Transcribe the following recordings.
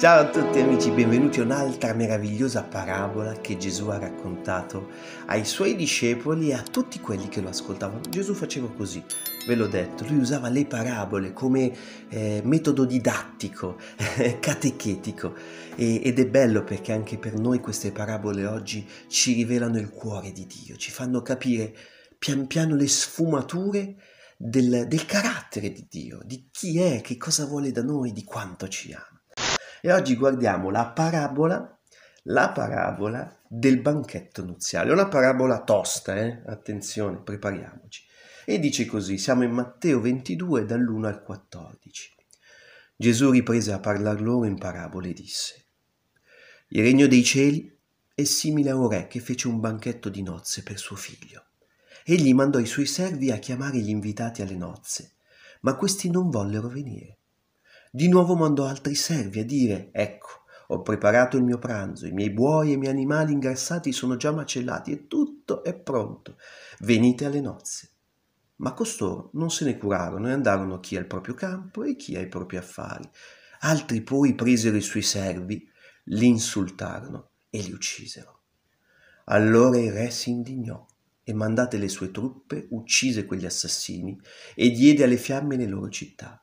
Ciao a tutti amici, benvenuti a un'altra meravigliosa parabola che Gesù ha raccontato ai suoi discepoli e a tutti quelli che lo ascoltavano. Gesù faceva così, ve l'ho detto, lui usava le parabole come eh, metodo didattico, catechetico e, ed è bello perché anche per noi queste parabole oggi ci rivelano il cuore di Dio, ci fanno capire pian piano le sfumature del, del carattere di Dio, di chi è, che cosa vuole da noi, di quanto ci ha. E oggi guardiamo la parabola, la parabola del banchetto nuziale. una parabola tosta, eh? attenzione, prepariamoci. E dice così, siamo in Matteo 22 dall'1 al 14. Gesù riprese a parlar loro in parabole e disse, Il regno dei cieli è simile a un re che fece un banchetto di nozze per suo figlio. Egli mandò i suoi servi a chiamare gli invitati alle nozze, ma questi non vollero venire. Di nuovo mandò altri servi a dire, ecco, ho preparato il mio pranzo, i miei buoi e i miei animali ingrassati sono già macellati e tutto è pronto. Venite alle nozze. Ma costoro non se ne curarono e andarono chi al proprio campo e chi ai propri affari. Altri poi presero i suoi servi, li insultarono e li uccisero. Allora il re si indignò e mandate le sue truppe uccise quegli assassini e diede alle fiamme le loro città.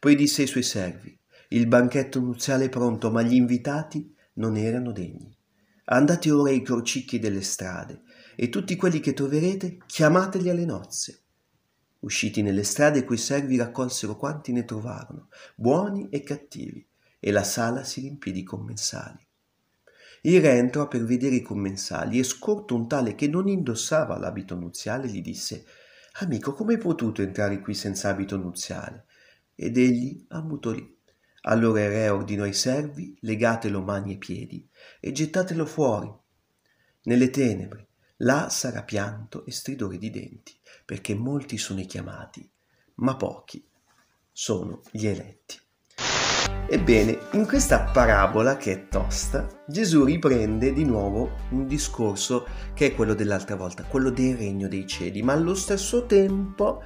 Poi disse ai suoi servi, il banchetto nuziale è pronto, ma gli invitati non erano degni. Andate ora ai crocicchi delle strade, e tutti quelli che troverete chiamateli alle nozze. Usciti nelle strade, quei servi raccolsero quanti ne trovarono, buoni e cattivi, e la sala si riempì di commensali. Il re entrò per vedere i commensali e scorto un tale che non indossava l'abito nuziale gli disse Amico, come hai potuto entrare qui senza abito nuziale? ed egli ammutolì. Allora il re ordinò ai servi, legatelo mani e piedi e gettatelo fuori, nelle tenebre, là sarà pianto e stridore di denti, perché molti sono i chiamati, ma pochi sono gli eletti. Ebbene, in questa parabola che è tosta, Gesù riprende di nuovo un discorso che è quello dell'altra volta, quello del regno dei cieli, ma allo stesso tempo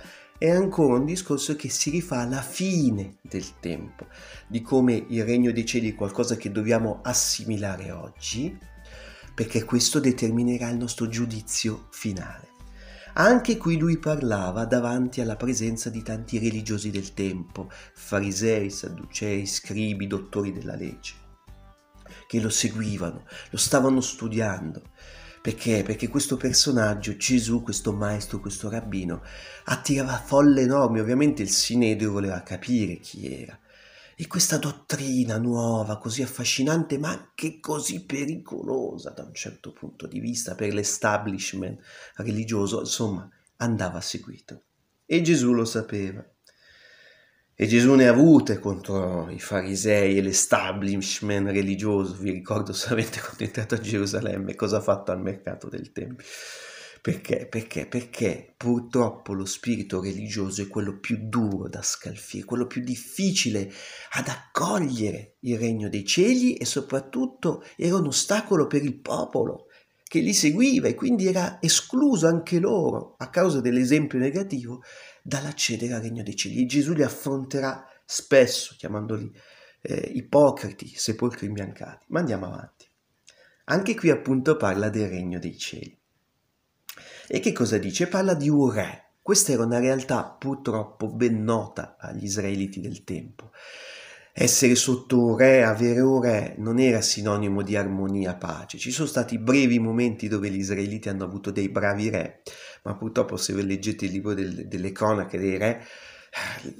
è ancora un discorso che si rifà alla fine del tempo, di come il regno dei cieli è qualcosa che dobbiamo assimilare oggi, perché questo determinerà il nostro giudizio finale. Anche qui lui parlava davanti alla presenza di tanti religiosi del tempo, farisei, sadducei, scribi, dottori della legge, che lo seguivano, lo stavano studiando perché? Perché questo personaggio, Gesù, questo maestro, questo rabbino, attirava folle enormi. Ovviamente il Sinedrio voleva capire chi era. E questa dottrina nuova, così affascinante, ma anche così pericolosa da un certo punto di vista per l'establishment religioso, insomma, andava seguito. E Gesù lo sapeva. E Gesù ne ha avute contro i farisei e l'establishment religioso. Vi ricordo solamente quando è entrato a Gerusalemme cosa ha fatto al mercato del Tempio. Perché? Perché? Perché purtroppo lo spirito religioso è quello più duro da scalfire, quello più difficile ad accogliere il regno dei cieli e soprattutto era un ostacolo per il popolo che li seguiva e quindi era escluso anche loro, a causa dell'esempio negativo, dall'accedere al regno dei cieli. Gesù li affronterà spesso chiamandoli eh, ipocriti, sepolcri imbiancati. Ma andiamo avanti. Anche qui appunto parla del regno dei cieli. E che cosa dice? Parla di un re. Questa era una realtà purtroppo ben nota agli israeliti del tempo essere sotto re, avere un re, non era sinonimo di armonia, pace. Ci sono stati brevi momenti dove gli israeliti hanno avuto dei bravi re, ma purtroppo se leggete il libro del, delle cronache dei re,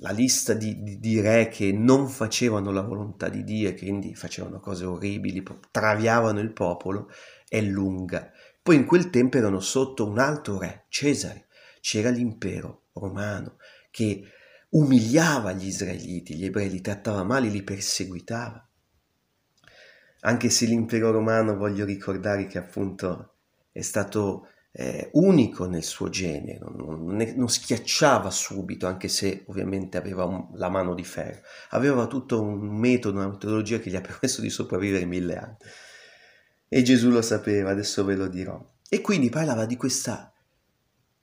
la lista di, di, di, re che non facevano la volontà di Dio e quindi facevano cose orribili, traviavano il popolo, è lunga. Poi in quel tempo erano sotto un altro re, Cesare, c'era l'impero romano che umiliava gli israeliti, gli ebrei li trattava male, li perseguitava. Anche se l'impero romano, voglio ricordare che appunto è stato eh, unico nel suo genere, non, ne, non, schiacciava subito, anche se ovviamente aveva un, la mano di ferro, aveva tutto un metodo, una metodologia che gli ha permesso di sopravvivere mille anni. E Gesù lo sapeva, adesso ve lo dirò. E quindi parlava di questa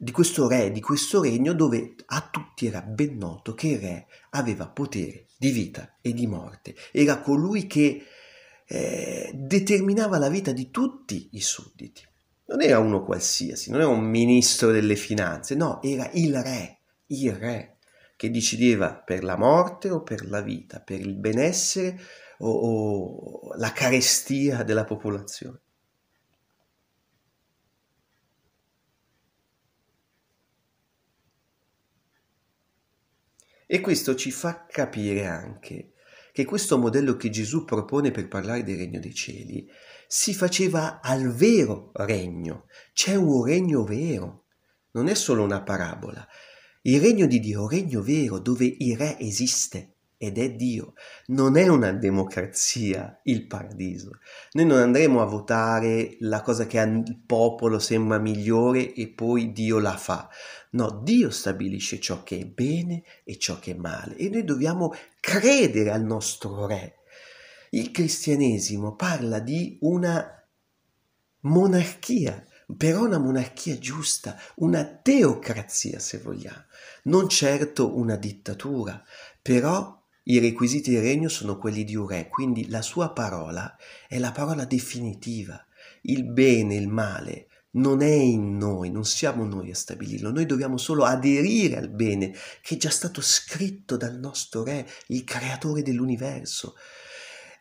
di questo re, di questo regno dove a tutti era ben noto che il re aveva potere di vita e di morte, era colui che eh, determinava la vita di tutti i sudditi. Non era uno qualsiasi, non era un ministro delle finanze, no, era il re, il re che decideva per la morte o per la vita, per il benessere o, o la carestia della popolazione. E questo ci fa capire anche che questo modello che Gesù propone per parlare del regno dei cieli si faceva al vero regno. C'è un regno vero, non è solo una parabola. Il regno di Dio è un regno vero dove il re esiste, ed è Dio. Non è una democrazia il paradiso. Noi non andremo a votare la cosa che al popolo sembra migliore e poi Dio la fa. No, Dio stabilisce ciò che è bene e ciò che è male e noi dobbiamo credere al nostro Re. Il cristianesimo parla di una monarchia, però una monarchia giusta, una teocrazia se vogliamo, non certo una dittatura, però i requisiti del regno sono quelli di un re, quindi la sua parola è la parola definitiva. Il bene, il male non è in noi, non siamo noi a stabilirlo, noi dobbiamo solo aderire al bene che è già stato scritto dal nostro re, il creatore dell'universo.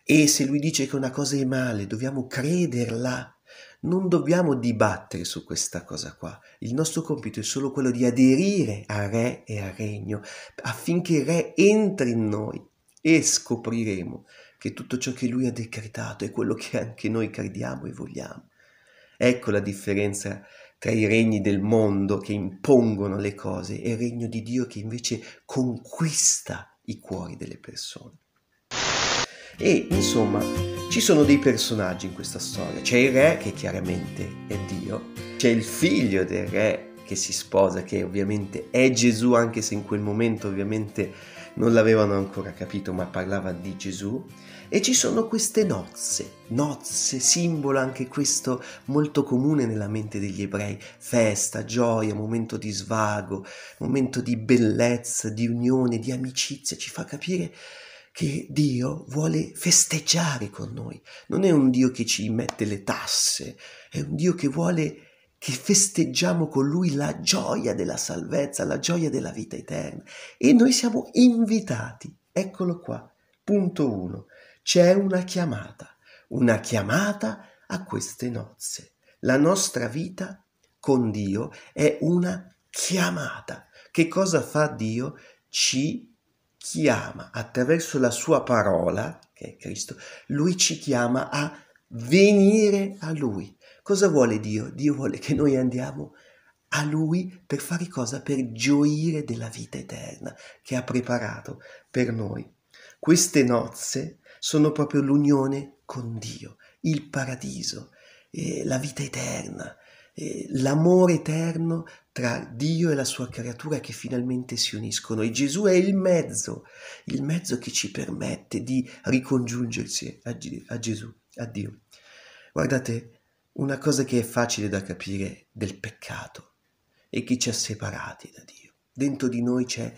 E se lui dice che una cosa è male, dobbiamo crederla non dobbiamo dibattere su questa cosa qua. Il nostro compito è solo quello di aderire al Re e al Regno affinché il Re entri in noi e scopriremo che tutto ciò che Lui ha decretato è quello che anche noi crediamo e vogliamo. Ecco la differenza tra i regni del mondo che impongono le cose e il regno di Dio che invece conquista i cuori delle persone. E insomma, ci sono dei personaggi in questa storia. C'è il re che chiaramente è Dio, c'è il figlio del re che si sposa, che ovviamente è Gesù, anche se in quel momento ovviamente non l'avevano ancora capito, ma parlava di Gesù. E ci sono queste nozze, nozze, simbolo anche questo molto comune nella mente degli ebrei, festa, gioia, momento di svago, momento di bellezza, di unione, di amicizia, ci fa capire che Dio vuole festeggiare con noi. Non è un Dio che ci mette le tasse, è un Dio che vuole che festeggiamo con Lui la gioia della salvezza, la gioia della vita eterna. E noi siamo invitati. Eccolo qua, punto 1. C'è una chiamata, una chiamata a queste nozze. La nostra vita con Dio è una chiamata. Che cosa fa Dio? Ci chiama attraverso la sua parola, che è Cristo, lui ci chiama a venire a lui. Cosa vuole Dio? Dio vuole che noi andiamo a lui per fare cosa? Per gioire della vita eterna che ha preparato per noi. Queste nozze sono proprio l'unione con Dio, il paradiso, eh, la vita eterna, eh, l'amore eterno tra Dio e la sua creatura che finalmente si uniscono e Gesù è il mezzo, il mezzo che ci permette di ricongiungersi a, G- a Gesù, a Dio. Guardate, una cosa che è facile da capire del peccato e che ci ha separati da Dio. Dentro di noi c'è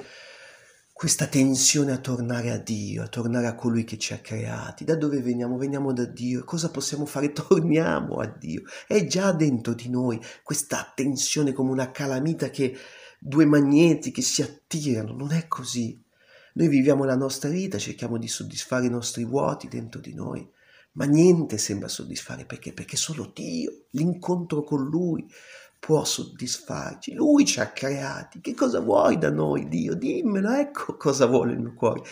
questa tensione a tornare a Dio, a tornare a colui che ci ha creati. Da dove veniamo? Veniamo da Dio. Cosa possiamo fare? Torniamo a Dio. È già dentro di noi questa tensione come una calamita che due magneti che si attirano. Non è così. Noi viviamo la nostra vita, cerchiamo di soddisfare i nostri vuoti dentro di noi, ma niente sembra soddisfare perché? Perché solo Dio, l'incontro con Lui, può soddisfarci. Lui ci ha creati. Che cosa vuoi da noi, Dio? Dimmelo, ecco cosa vuole il mio cuore.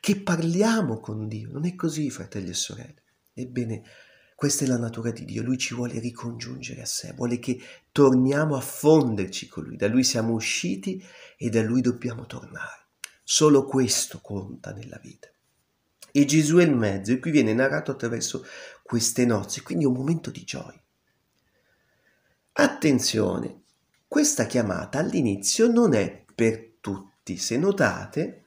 Che parliamo con Dio. Non è così, fratelli e sorelle. Ebbene, questa è la natura di Dio. Lui ci vuole ricongiungere a sé, vuole che torniamo a fonderci con Lui. Da Lui siamo usciti e da Lui dobbiamo tornare. Solo questo conta nella vita. E Gesù è il mezzo, e qui viene narrato attraverso queste nozze, quindi è un momento di gioia Attenzione, questa chiamata all'inizio non è per tutti. Se notate,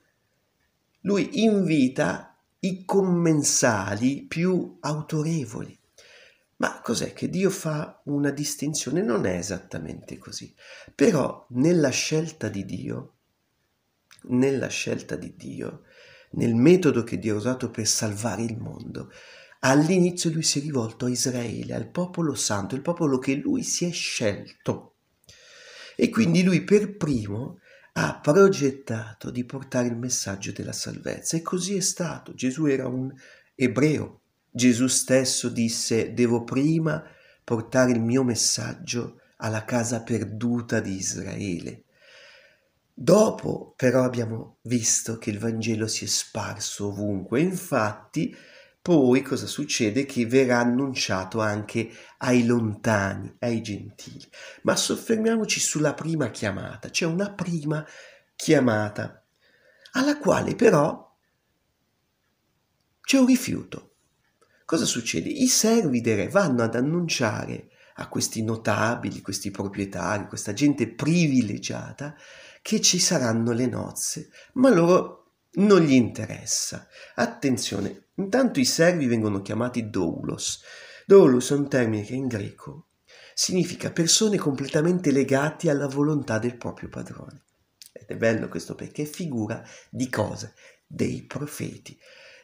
lui invita i commensali più autorevoli. Ma cos'è che Dio fa una distinzione? Non è esattamente così. Però nella scelta di Dio, nella scelta di Dio, nel metodo che Dio ha usato per salvare il mondo, all'inizio lui si è rivolto a Israele, al popolo santo, il popolo che lui si è scelto. E quindi lui per primo ha progettato di portare il messaggio della salvezza e così è stato. Gesù era un ebreo. Gesù stesso disse devo prima portare il mio messaggio alla casa perduta di Israele. Dopo però abbiamo visto che il Vangelo si è sparso ovunque, infatti poi cosa succede? Che verrà annunciato anche ai lontani, ai gentili. Ma soffermiamoci sulla prima chiamata, c'è cioè una prima chiamata alla quale però c'è un rifiuto. Cosa succede? I servi del re vanno ad annunciare a questi notabili, questi proprietari, questa gente privilegiata che ci saranno le nozze, ma loro non gli interessa. Attenzione, Intanto i servi vengono chiamati doulos. Doulos è un termine che in greco significa persone completamente legate alla volontà del proprio padrone. Ed è bello questo perché è figura di cose, Dei profeti,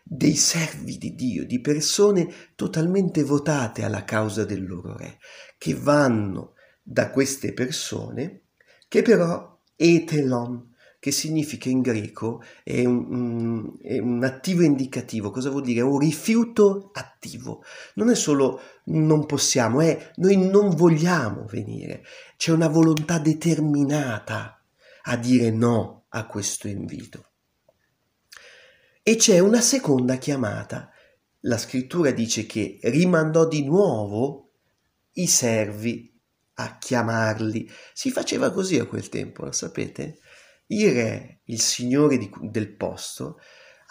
dei servi di Dio, di persone totalmente votate alla causa del loro re, che vanno da queste persone che però etelon che significa in greco, è un, è un attivo indicativo, cosa vuol dire? È un rifiuto attivo, non è solo non possiamo, è noi non vogliamo venire, c'è una volontà determinata a dire no a questo invito. E c'è una seconda chiamata. La scrittura dice che rimandò di nuovo i servi a chiamarli. Si faceva così a quel tempo, lo sapete? Il re, il signore di, del posto,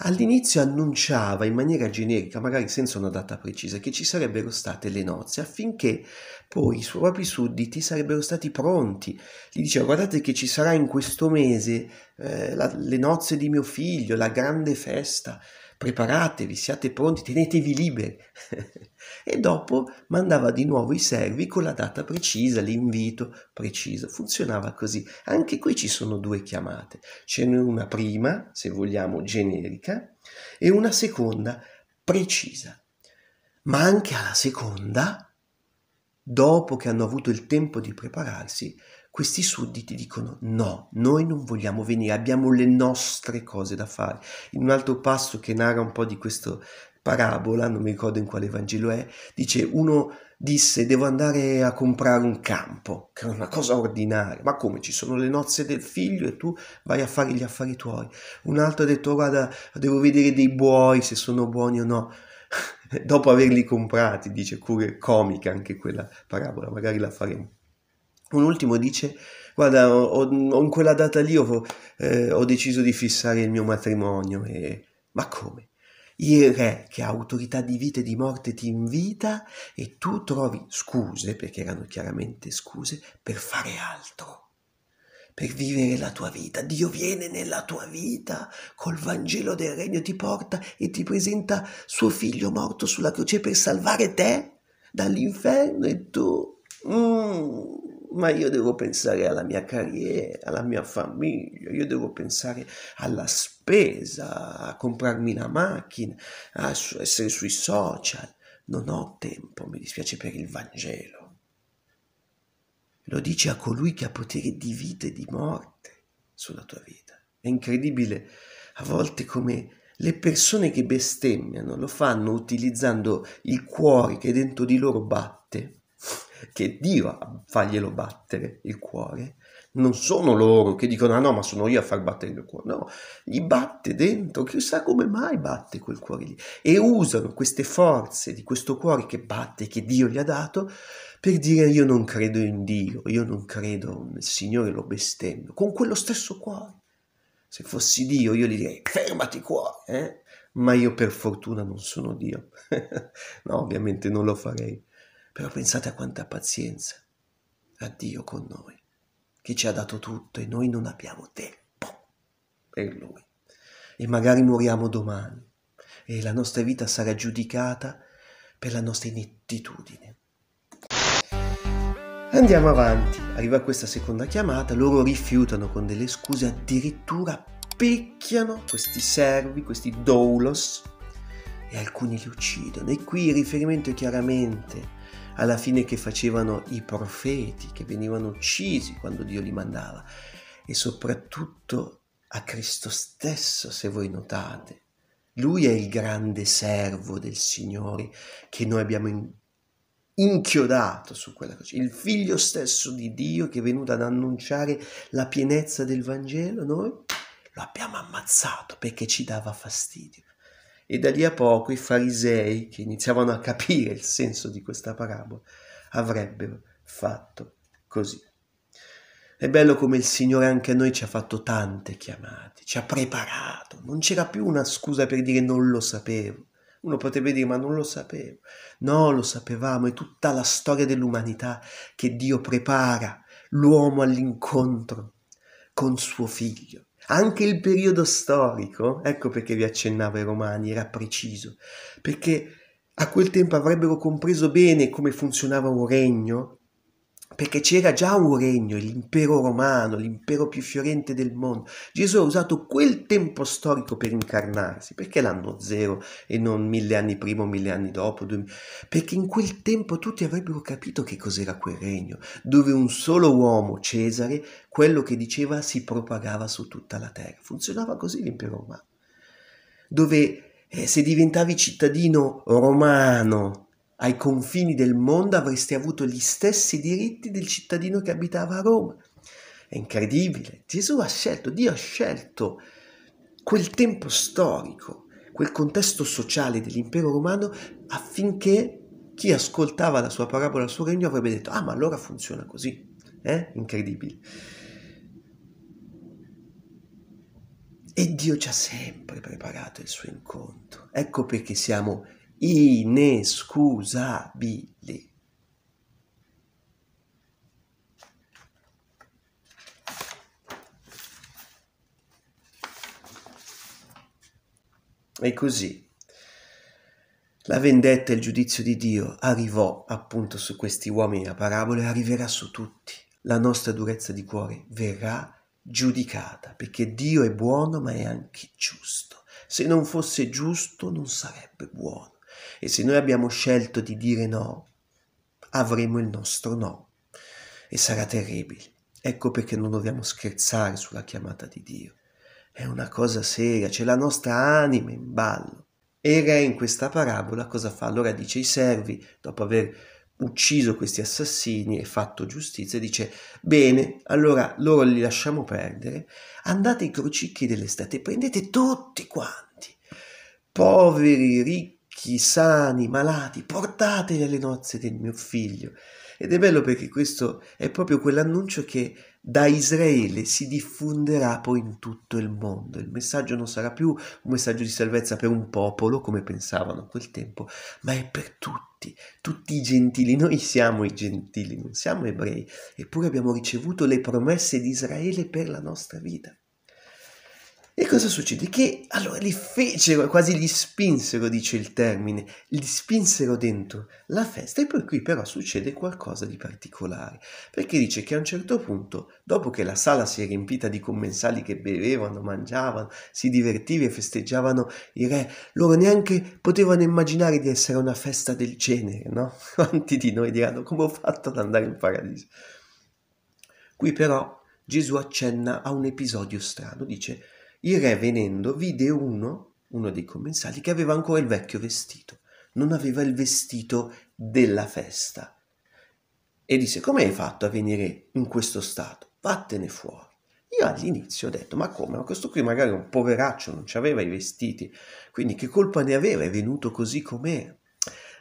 all'inizio annunciava in maniera generica, magari senza una data precisa, che ci sarebbero state le nozze affinché poi i suoi propri sudditi sarebbero stati pronti. Gli diceva guardate che ci sarà in questo mese eh, la, le nozze di mio figlio, la grande festa, preparatevi, siate pronti, tenetevi liberi. e dopo mandava di nuovo i servi con la data precisa, l'invito preciso. Funzionava così. Anche qui ci sono due chiamate. Ce n'è una prima, se vogliamo, generica, e una seconda precisa. Ma anche alla seconda, dopo che hanno avuto il tempo di prepararsi, questi sudditi dicono no, noi non vogliamo venire, abbiamo le nostre cose da fare. In un altro passo che narra un po' di questa parabola, non mi ricordo in quale Vangelo è, dice uno disse devo andare a comprare un campo, che è una cosa ordinaria, ma come ci sono le nozze del figlio e tu vai a fare gli affari tuoi. Un altro ha detto guarda devo vedere dei buoi se sono buoni o no dopo averli comprati, dice Cure, comica anche quella parabola, magari la faremo un ultimo dice guarda ho, ho, in quella data lì ho, eh, ho, deciso di fissare il mio matrimonio e... ma come? Il re che ha autorità di vita e di morte ti invita e tu trovi scuse, perché erano chiaramente scuse, per fare altro, per vivere la tua vita. Dio viene nella tua vita col Vangelo del Regno, ti porta e ti presenta suo figlio morto sulla croce per salvare te dall'inferno e tu... Mm ma io devo pensare alla mia carriera, alla mia famiglia, io devo pensare alla spesa, a comprarmi la macchina, a essere sui social. Non ho tempo, mi dispiace per il Vangelo. Lo dice a colui che ha potere di vita e di morte sulla tua vita. È incredibile a volte come le persone che bestemmiano lo fanno utilizzando il cuore che dentro di loro batte che Dio a farglielo battere il cuore, non sono loro che dicono ah no ma sono io a far battere il cuore, no, gli batte dentro, chissà come mai batte quel cuore lì e usano queste forze di questo cuore che batte, che Dio gli ha dato per dire io non credo in Dio, io non credo nel Signore, lo bestemmio, con quello stesso cuore. Se fossi Dio io gli direi fermati cuore, eh? ma io per fortuna non sono Dio. no, ovviamente non lo farei. Però pensate a quanta pazienza ha Dio con noi, che ci ha dato tutto e noi non abbiamo tempo per Lui. E magari moriamo domani e la nostra vita sarà giudicata per la nostra inettitudine. Andiamo avanti, arriva questa seconda chiamata, loro rifiutano con delle scuse, addirittura picchiano questi servi, questi doulos, e alcuni li uccidono. E qui il riferimento è chiaramente alla fine che facevano i profeti che venivano uccisi quando Dio li mandava e soprattutto a Cristo stesso, se voi notate. Lui è il grande servo del Signore che noi abbiamo in inchiodato su quella croce, il figlio stesso di Dio che è venuto ad annunciare la pienezza del Vangelo, noi lo abbiamo ammazzato perché ci dava fastidio e da lì a poco i farisei, che iniziavano a capire il senso di questa parabola, avrebbero fatto così. È bello come il Signore anche a noi ci ha fatto tante chiamate, ci ha preparato, non c'era più una scusa per dire non lo sapevo. Uno potrebbe dire ma non lo sapevo. No, lo sapevamo, è tutta la storia dell'umanità che Dio prepara l'uomo all'incontro con suo figlio anche il periodo storico, ecco perché vi accennavo ai Romani, era preciso, perché a quel tempo avrebbero compreso bene come funzionava un regno, perché c'era già un regno, l'impero romano, l'impero più fiorente del mondo. Gesù ha usato quel tempo storico per incarnarsi, perché l'anno zero e non mille anni prima o mille anni dopo? Perché in quel tempo tutti avrebbero capito che cos'era quel regno, dove un solo uomo, Cesare, quello che diceva si propagava su tutta la terra. Funzionava così l'impero romano, dove eh, se diventavi cittadino romano, ai confini del mondo avresti avuto gli stessi diritti del cittadino che abitava a Roma. È incredibile. Gesù ha scelto, Dio ha scelto quel tempo storico, quel contesto sociale dell'impero romano affinché chi ascoltava la sua parabola, sul regno avrebbe detto, ah ma allora funziona così. Eh? Incredibile. E Dio ci ha sempre preparato il suo incontro. Ecco perché siamo inescusabili. E così la vendetta e il giudizio di Dio arrivò appunto su questi uomini la parabola e arriverà su tutti. La nostra durezza di cuore verrà giudicata perché Dio è buono ma è anche giusto. Se non fosse giusto non sarebbe buono. E se noi abbiamo scelto di dire no, avremo il nostro no. E sarà terribile. Ecco perché non dobbiamo scherzare sulla chiamata di Dio. È una cosa seria, c'è la nostra anima in ballo. E il re in questa parabola cosa fa? Allora dice ai servi, dopo aver ucciso questi assassini e fatto giustizia, dice bene, allora loro li lasciamo perdere, andate ai crocicchi dell'estate, prendete tutti quanti, poveri, ricchi, vecchi, sani, malati, portateli alle nozze del mio figlio. Ed è bello perché questo è proprio quell'annuncio che da Israele si diffonderà poi in tutto il mondo. Il messaggio non sarà più un messaggio di salvezza per un popolo, come pensavano a quel tempo, ma è per tutti, tutti i gentili. Noi siamo i gentili, non siamo ebrei, eppure abbiamo ricevuto le promesse di Israele per la nostra vita. E cosa succede? Che allora li fecero, quasi li spinsero, dice il termine, li spinsero dentro la festa e poi qui però succede qualcosa di particolare, perché dice che a un certo punto, dopo che la sala si è riempita di commensali che bevevano, mangiavano, si divertivano e festeggiavano i re, loro neanche potevano immaginare di essere una festa del genere, no? Quanti di noi diranno come ho fatto ad andare in paradiso? Qui però Gesù accenna a un episodio strano, dice il re venendo vide uno, uno dei commensali, che aveva ancora il vecchio vestito, non aveva il vestito della festa. E disse, come hai fatto a venire in questo stato? Vattene fuori. Io all'inizio ho detto, ma come? Ma questo qui magari è un poveraccio, non ci aveva i vestiti, quindi che colpa ne aveva? È venuto così com'era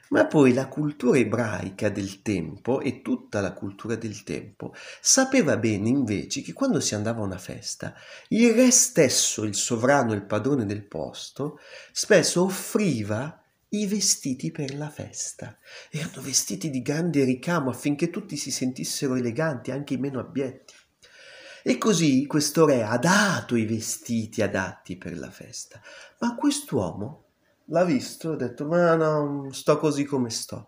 ma poi la cultura ebraica del tempo e tutta la cultura del tempo sapeva bene invece che quando si andava a una festa, il re stesso, il sovrano, il padrone del posto, spesso offriva i vestiti per la festa. Erano vestiti di grande ricamo affinché tutti si sentissero eleganti, anche i meno abietti. E così questo re ha dato i vestiti adatti per la festa, ma quest'uomo l'ha visto ha detto ma no, sto così come sto.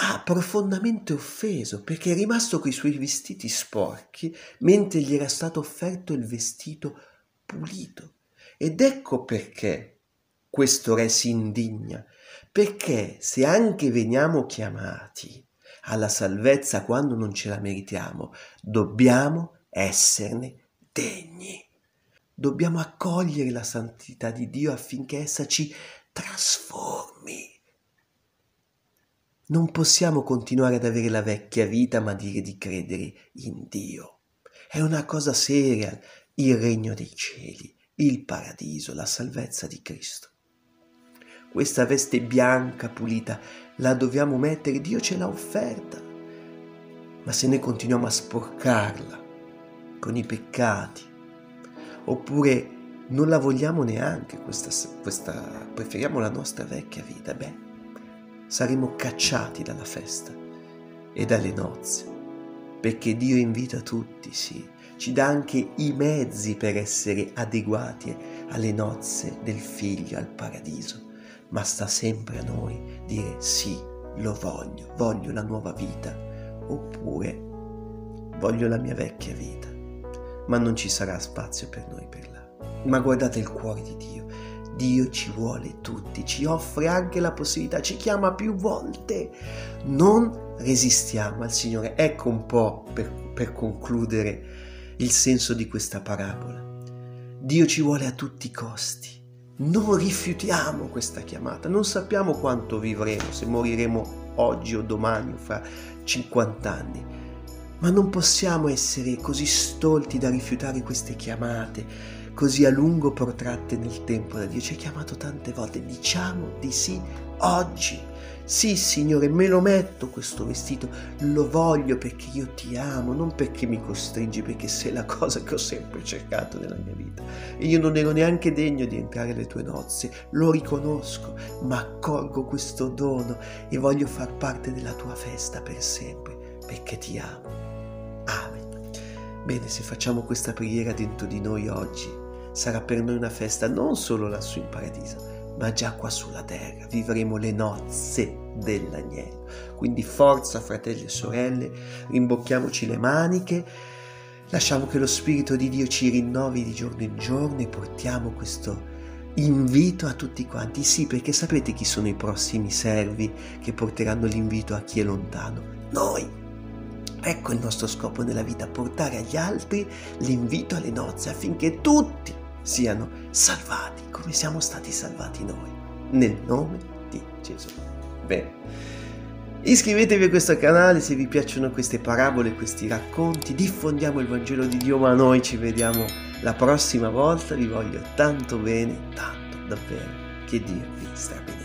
Ha profondamente offeso perché è rimasto coi suoi vestiti sporchi mentre gli era stato offerto il vestito pulito. Ed ecco perché questo re si indigna, perché se anche veniamo chiamati alla salvezza quando non ce la meritiamo, dobbiamo esserne degni. Dobbiamo accogliere la santità di Dio affinché essa ci trasformi. Non possiamo continuare ad avere la vecchia vita ma dire di credere in Dio. È una cosa seria il regno dei cieli, il paradiso, la salvezza di Cristo. Questa veste bianca pulita la dobbiamo mettere, Dio ce l'ha offerta. Ma se noi continuiamo a sporcarla con i peccati, oppure non la vogliamo neanche questa, questa, preferiamo la nostra vecchia vita, beh, saremo cacciati dalla festa e dalle nozze, perché Dio invita tutti, sì, ci dà anche i mezzi per essere adeguati alle nozze del figlio al paradiso, ma sta sempre a noi dire sì, lo voglio, voglio la nuova vita, oppure voglio la mia vecchia vita ma non ci sarà spazio per noi per là. Ma guardate il cuore di Dio. Dio ci vuole tutti, ci offre anche la possibilità, ci chiama più volte. Non resistiamo al Signore. Ecco un po' per, per concludere il senso di questa parabola. Dio ci vuole a tutti i costi. Non rifiutiamo questa chiamata, non sappiamo quanto vivremo, se moriremo oggi o domani o fra 50 anni ma non possiamo essere così stolti da rifiutare queste chiamate, così a lungo protratte nel tempo da Dio. Ci ha chiamato tante volte, diciamo di sì oggi. Sì, Signore, me lo metto questo vestito, lo voglio perché io ti amo, non perché mi costringi, perché sei la cosa che ho sempre cercato nella mia vita. E io non ero neanche degno di entrare alle tue nozze, lo riconosco, ma accolgo questo dono e voglio far parte della tua festa per sempre, perché ti amo. Amen. Bene, se facciamo questa preghiera dentro di noi oggi, sarà per noi una festa non solo lassù in paradiso, ma già qua sulla terra vivremo le nozze dell'agnello. Quindi forza fratelli e sorelle, rimbocchiamoci le maniche, lasciamo che lo Spirito di Dio ci rinnovi di giorno in giorno e portiamo questo invito a tutti quanti. Sì, perché sapete chi sono i prossimi servi che porteranno l'invito a chi è lontano? Noi! Ecco il nostro scopo nella vita, portare agli altri l'invito alle nozze affinché tutti siano salvati come siamo stati salvati noi, nel nome di Gesù. Bene. Iscrivetevi a questo canale se vi piacciono queste parabole, questi racconti, diffondiamo il Vangelo di Dio, ma noi ci vediamo la prossima volta, vi voglio tanto bene, tanto davvero, che Dio vi sta